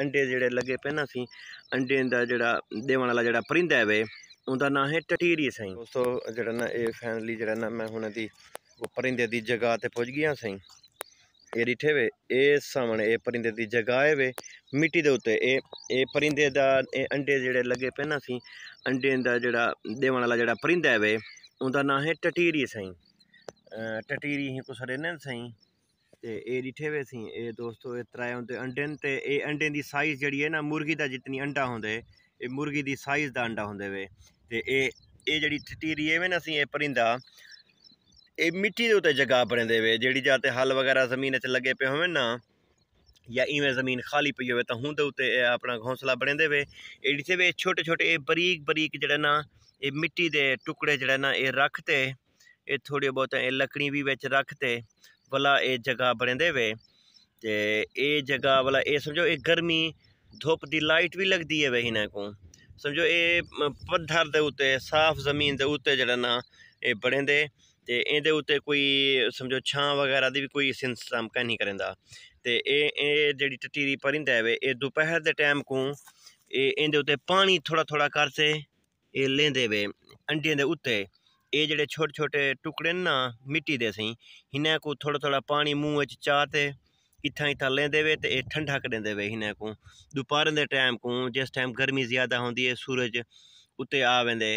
ਅੰਡੇ ਜਿਹੜੇ ਲੱਗੇ ਪਹਿਲਾਂ ਸੀ ਅੰਡੇ ਦਾ ਜਿਹੜਾ ਦੇਵਣ ਵਾਲਾ ਜਿਹੜਾ ਪਰਿੰਦਾ ਵੇ ਉਹਦਾ ਨਾਂ ਹੈ ਟਟੀਰੀ ਸਾਈ ਦੋਸਤੋ ਜਿਹੜਾ ਨਾ ਇਹ ਫਾਈਨਲੀ ਜਿਹੜਾ ਨਾ ਮੈਂ ਹੁਣ ਦੀ ਉਹ ਪਰਿੰਦੇ ਦੀ ਜਗ੍ਹਾ ਤੇ ਪਹੁੰਚ ਗਿਆ ਸਾਈ ਇਹ ਰਿਠੇ ਵੇ ਇਹ ਸਾਹਮਣੇ ਇਹ ਪਰਿੰਦੇ ਦੀ ਜਗ੍ਹਾ ਹੈ ਵੇ ਮਿੱਟੀ ਦੇ ਉੱਤੇ ਇਹ ਇਹ ਪਰਿੰਦੇ ਦਾ ਇਹ ਅੰਡੇ ਜਿਹੜੇ ਲੱਗੇ ਪਹਿਲਾਂ ਸੀ ਅੰਡੇ ਦਾ ਜਿਹੜਾ ਦੇਵਣ ਵਾਲਾ ਜਿਹੜਾ ਪਰਿੰਦਾ ਵੇ ਉਹਦਾ ਨਾਂ ਹੈ ਟਟੀਰੀ ਸਾਈ ਟਟੀਰੀ ਹੀ ਕੁਸਰੇ ਨੇ ਸਾਈ ਤੇ ਇਹ ਰਿਠੇਵੇ ਸੀ ਇਹ ਦੋਸਤੋ ਇਹ ਤਰੇ ਹੁੰਦੇ ਅੰਡੇ ਤੇ ਇਹ ਅੰਡੇ ਦੀ ਸਾਈਜ਼ ਜਿਹੜੀ ਹੈ ਨਾ ਮੁਰਗੀ ਦਾ ਜਿੰਨੀ ਅੰਡਾ ਹੁੰਦਾ ਇਹ ਮੁਰਗੀ ਦੀ ਸਾਈਜ਼ ਦਾ ਅੰਡਾ ਹੁੰਦੇ ਵੇ ਤੇ ਇਹ ਇਹ ਜਿਹੜੀ ਟਟੀਰੀ ਐਵੇਂ ਨਾ ਅਸੀਂ ਇਹ ਪਰਿੰਦਾ ਇਹ ਮਿੱਟੀ ਦੇ ਉੱਤੇ ਜਗ੍ਹਾ ਪਰਿੰਦੇ ਵੇ ਜਿਹੜੀ ਜਾਂ ਤੇ ਹਲ ਵਗੈਰਾ ਜ਼ਮੀਨ 'ਚ ਲੱਗੇ ਪਏ ਹੋਵੇ ਨਾ ਜਾਂ ਇਵੇਂ ਜ਼ਮੀਨ ਖਾਲੀ ਪਈ ਹੋਵੇ ਤਾਂ ਹੁੰਦੇ ਉੱਤੇ ਇਹ ਆਪਣਾ ਘੋਂਸਲਾ ਬਣਦੇ ਵੇ ਇਹ ਜਿੱਥੇ ਵੇ ਛੋਟੇ ਛੋਟੇ ਇਹ ਬਰੀਕ ਬਰੀਕ ਜਿਹੜਾ ਨਾ ਇਹ ਮਿੱਟੀ ਦੇ ਟੁਕੜੇ ਜਿਹੜਾ ਨਾ ਇਹ ਰੱਖਤੇ ਇਹ ਥੋੜੇ ਬਹੁਤ ਇਹ ਲੱਕੜੀ ਵੀ ਵਿੱਚ ਰੱਖਤੇ वाला ये जगह बने दे वे ते ये जगह वाला ये समझो ये गर्मी धुप की लाइट भी लगती है वे इन्हें को समझो ये पत्थर के उत्ते साफ जमीन के उत्ते जड़ा ना ये बने दे ते इंदे उत्ते कोई समझो छां वगैरह दी भी कोई इंतजाम कहीं करेंदा ते एह् जेह्ड़ी टटीरी परिंदा ऐ एह् दोपहर के टाइम को एह् इंदे उत्ते पानी थोड़ा थोड़ा करते एह् लेंदे वे अंडियें के उत्ते ये जड़े छोटे छोटे टुकड़े ना मिट्टी दे सही इन्हें को थोड़ा थोड़ा पानी मुँह चाहते इतना इतना लेंदे वे तो ये ठंडा करें दे इन्हें को दोपहर के टाइम को जिस टाइम गर्मी ज़्यादा होती है सूरज उत्ते आ वेंदे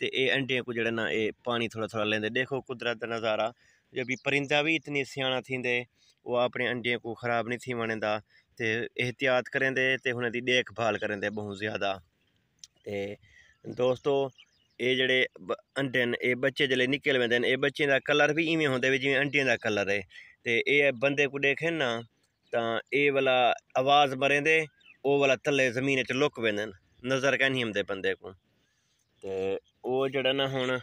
तो ये अंडे को जड़ा ना ये पानी थोड़ा थोड़ा लेंदे देखो कुदरत नज़ारा जो भी परिंदा भी इतनी सियाणा थींदे वो अपने अंडे को ख़राब नहीं थी वणंदा तो एहतियात करें तो उन्होंने देखभाल करें बहुत ज़्यादा तो दोस्तों ਇਹ ਜਿਹੜੇ ਅੰਡੇ ਨੇ ਇਹ ਬੱਚੇ ਜਿਹੜੇ ਨਿਕਲ ਵੰਦੇ ਨੇ ਇਹ ਬੱਚੇ ਦਾ ਕਲਰ ਵੀ ਇਵੇਂ ਹੁੰਦਾ ਵੀ ਜਿਵੇਂ ਅੰਡੇ ਦਾ ਕਲਰ ਹੈ ਤੇ ਇਹ ਬੰਦੇ ਕੋ ਦੇਖੇ ਨਾ ਤਾਂ ਇਹ ਵਾਲਾ ਆਵਾਜ਼ ਮਰੇਂਦੇ ਉਹ ਵਾਲਾ ਥੱਲੇ ਜ਼ਮੀਨ 'ਚ ਲੁਕ ਵੰਦੇ ਨੇ ਨਜ਼ਰ ਕਾ ਨਹੀਂ ਹੁੰਦੇ ਬੰਦੇ ਕੋ ਤੇ ਉਹ ਜਿਹੜਾ ਨਾ ਹੁਣ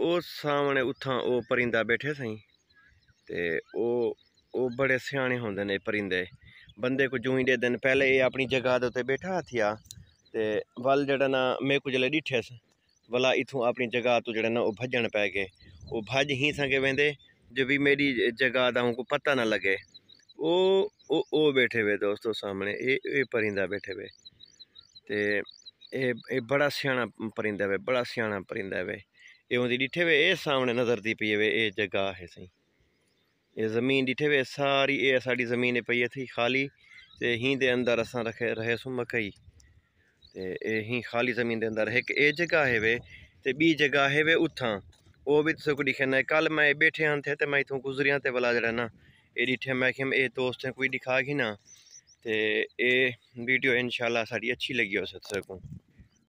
ਉਹ ਸਾਹਮਣੇ ਉੱਥਾਂ ਉਹ ਪਰਿੰਦਾ ਬੈਠੇ ਸਹੀਂ ਤੇ ਉਹ ਉਹ ਬੜੇ ਸਿਆਣੇ ਹੁੰਦੇ ਨੇ ਪਰਿੰਦੇ ਬੰਦੇ ਕੋ ਜੂਈ ਦੇ ਦਿਨ ਪਹਿਲੇ ਇਹ ਆਪਣੀ ਜਗ੍ਹਾ ਦੇ ਉੱਤੇ ਬੈਠਾ ਹਥਿਆ ते वल जड़ा ना मैं कुछ जल्द डिठेसि भला इतों अपनी जगह तूं जेह्ड़ा ना ओह् भॼन पै गए ओह् भज ही संगे वेंदे जो भी मेरी जगह दा उनको पता ना लगे ओह् ओह् ओह् बैठे हुए दोस्तों सामने ये परिंदा बैठे हुए ते एह् एह् बड़ा स्याना परिंदा वे बड़ा स्याना परिंदा वे एह् डिठे हुए एह् सामने नजरदी पई वे ये जगह है सही ये ज़मीन डिठे हुए सारी ये साड़ी ज़मीन पई अथी खाली ते हीं दे अंदर असा रखे रहे सूं मकई ਇਹੀ ਖਾਲੀ ਜ਼ਮੀਨ ਦੇ ਅੰਦਰ ਇੱਕ ਇਹ ਜਗ੍ਹਾ ਹੈ ਵੇ ਤੇ ਬੀ ਜਗ੍ਹਾ ਹੈ ਵੇ ਉੱਥਾਂ ਉਹ ਵੀ ਤੁਸੀਂ ਕੋ ਦਿਖਣਾ ਕੱਲ ਮੈਂ ਬੈਠੇ ਹਾਂ ਤੇ ਮੈਂ ਇਥੋਂ ਗੁਜ਼ਰਿਆ ਤੇ ਵਾਲਾ ਜਿਹੜਾ ਨਾ ਇਹ ਡਿਠੇ ਮੈਂ ਕਿ ਇਹ ਦੋਸਤ ਹੈ ਕੋਈ ਦਿਖਾ ਕਿ ਨਾ ਤੇ ਇਹ ਵੀਡੀਓ ਇਨਸ਼ਾਅੱਲਾ ਸਾਡੀ ਅੱਛੀ ਲੱਗੀ ਹੋ ਸਕੋ